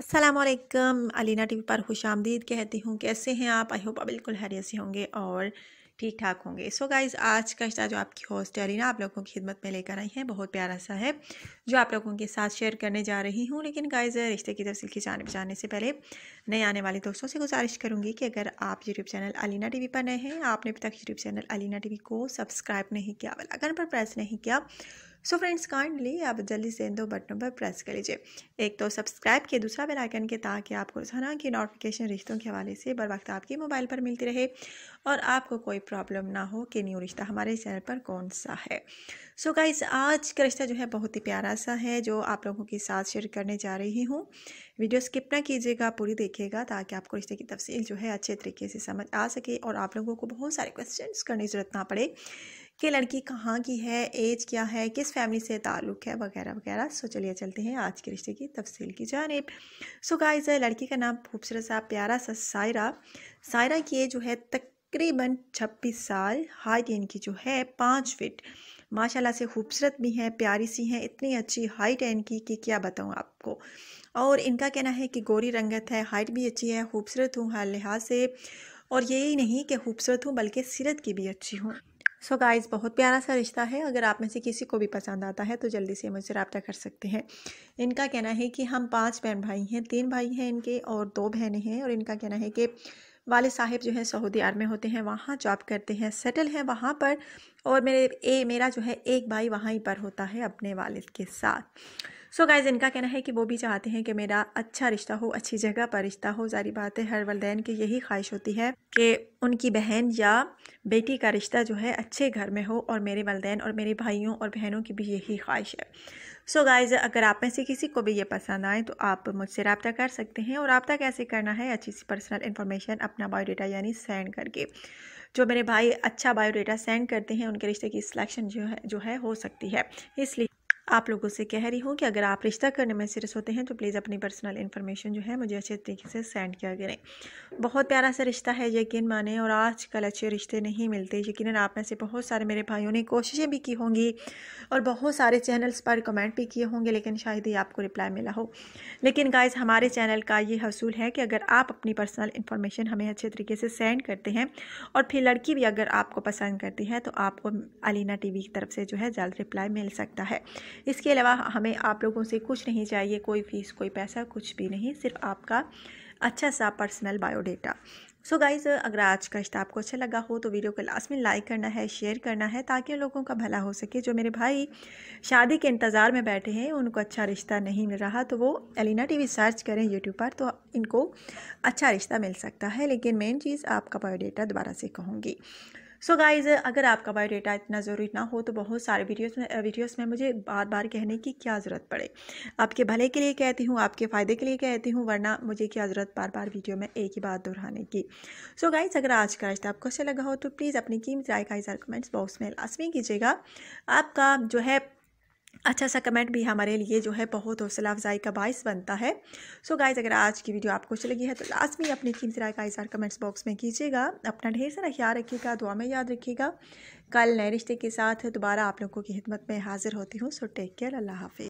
असलकम अलीना टीवी पर खुश आमदीद कहती हूँ कैसे हैं आप आई होप आप बिल्कुल हैरियत से होंगे और ठीक ठाक होंगे सो so गाइज आज का रिश्ता जो आपकी होस्ट है अलीना आप लोगों की खिदमत में लेकर आई हैं बहुत प्यारा सा है जो आप लोगों के साथ शेयर करने जा रही हूँ लेकिन गाइज रिश्ते की तफसील की जानब जाने से पहले नए आने वाले दोस्तों से गुजारिश करूँगी कि अगर आप यूट्यूब चैनल अलीना टी पर नए हैं आपने अभी तक यूट्यूब चैनल अलीना टी को सब्सक्राइब नहीं किया अगर पर प्रेस नहीं किया सो फ्रेंड्स काइंडली आप जल्दी से इन दो बटनों पर प्रेस कर लीजिए एक तो सब्सक्राइब किए दूसरा बेल आइकन के ताकि आपको रोजाना की नोटिफिकेशन रिश्तों के हवाले से बर वक्त आपके मोबाइल पर मिलती रहे और आपको कोई प्रॉब्लम ना हो कि न्यू रिश्ता हमारे चैनल पर कौन सा है सो so गाइज आज का रिश्ता जो है बहुत ही प्यारा सा है जो आप लोगों के साथ शेयर करने जा रही हूँ वीडियो स्किप ना कीजिएगा पूरी देखिएगा ताकि आपको रिश्ते की तफसील जो है अच्छे तरीके से समझ आ सके और आप लोगों को बहुत सारे क्वेश्चन करने की ज़रूरत ना पड़े कि लड़की कहाँ की है एज क्या है किस फैमिली से ताल्लुक़ है वगैरह वगैरह सो चलिए चलते हैं आज के रिश्ते की तफसील की जानेब सो गाइज लड़की का नाम खूबसूरत सा प्यारा सा सायरा सायरा की एज जो है तकरीबन छब्बीस साल हाइट इनकी जो है पाँच फिट माशाल्लाह से खूबसूरत भी हैं प्यारी सी हैं इतनी अच्छी हाइट है इनकी कि क्या बताऊँ आपको और इनका कहना है कि गोरी रंगत है हाइट भी अच्छी है खूबसूरत हूँ हर लिहाज से और यही नहीं कि खूबसूरत हूँ बल्कि सीरत की भी अच्छी हूँ सो so गाइस बहुत प्यारा सा रिश्ता है अगर आप में से किसी को भी पसंद आता है तो जल्दी से मुझसे रबता कर सकते हैं इनका कहना है कि हम पांच बहन भाई हैं तीन भाई हैं इनके और दो बहनें हैं और इनका कहना है कि वाले साहब जो है सऊदी अरब में होते हैं वहाँ जॉब करते हैं सेटल हैं वहाँ पर और मेरे ए मेरा जो है एक भाई ही पर होता है अपने वालद के साथ सो so गाइज़ इनका कहना है कि वो भी चाहते हैं कि मेरा अच्छा रिश्ता हो अच्छी जगह पर रिश्ता हो जारी बात है हर वालदेन की यही ख्वाहिश होती है कि उनकी बहन या बेटी का रिश्ता जो है अच्छे घर में हो और मेरे वालदेन और मेरे भाइयों और बहनों की भी यही ख्वाहिश है सो so गाइज़ अगर आप में से किसी को भी ये पसंद आए तो आप मुझसे रबता कर सकते हैं और रबता कैसे करना है अच्छी सी पर्सनल इन्फॉर्मेशन अपना बायोडाटा यानी सेंड करके जो मेरे भाई अच्छा बायोडाटा सेंड करते हैं उनके रिश्ते की सिलेक्शन जो है जो है हो सकती है इसलिए आप लोगों से कह रही हूँ कि अगर आप रिश्ता करने में सीरियस होते हैं तो प्लीज़ अपनी पर्सनल इन्फॉर्मेशन जो है मुझे अच्छे तरीके से सेंड किया करें बहुत प्यारा सा रिश्ता है यकीन माने और आजकल अच्छे रिश्ते नहीं मिलते यकीन आप में से बहुत सारे मेरे भाइयों ने कोशिशें भी की होंगी और बहुत सारे चैनल्स पर कमेंट भी किए होंगे लेकिन शायद ही आपको रिप्लाई मिला हो लेकिन गाइज़ हमारे चैनल का ये हसूल है कि अगर आप अपनी पर्सनल इन्फॉर्मेशन हमें अच्छे तरीके से सेंड करते हैं और फिर लड़की भी अगर आपको पसंद करती है तो आपको अलीना टी की तरफ से जो है जल्द रिप्लाई मिल सकता है इसके अलावा हमें आप लोगों से कुछ नहीं चाहिए कोई फीस कोई पैसा कुछ भी नहीं सिर्फ आपका अच्छा सा personal biodata so so guys अगर आज का रिश्ता आपको अच्छा लगा हो तो वीडियो को लास्ट में लाइक करना है शेयर करना है ताकि उन लोगों का भला हो सके जो मेरे भाई शादी के इंतज़ार में बैठे हैं उनको अच्छा रिश्ता नहीं मिल रहा तो वो एलिना टीवी सर्च करें यूट्यूब पर तो इनको अच्छा रिश्ता मिल सकता है लेकिन मेन चीज़ आपका बायोडेटा दोबारा से कहूँगी सो so गाइज अगर आपका बायोडाटा इतना ज़रूरी ना हो तो बहुत सारे वीडियोस में वीडियोस में मुझे बार बार कहने की क्या ज़रूरत पड़े आपके भले के लिए कहती हूँ आपके फ़ायदे के लिए कहती हूँ वरना मुझे क्या ज़रूरत बार बार वीडियो में एक ही बात दोहराने की सो so गाइज अगर आज का रिश्ता आपको अच्छा लगा हो तो प्लीज़ अपनी कीमत राय का इजार कमेंट्स बॉक्स में लाजमी कीजिएगा आपका जो है अच्छा सा कमेंट भी हमारे लिए जो है बहुत हौसला अफजाई का बायस बनता है सो so गाइज अगर आज की वीडियो आपको अच्छी लगी है तो लास्ट में अपनी कीमती राय का इजहार कमेंट्स बॉक्स में कीजिएगा अपना ढेर सारा ख्याल रखिएगा दुआ में याद रखिएगा कल नए रिश्ते के साथ दोबारा आप लोगों की खिदमत में हाजिर होती हूँ सो टेक केयर अल्लाह हाफिज़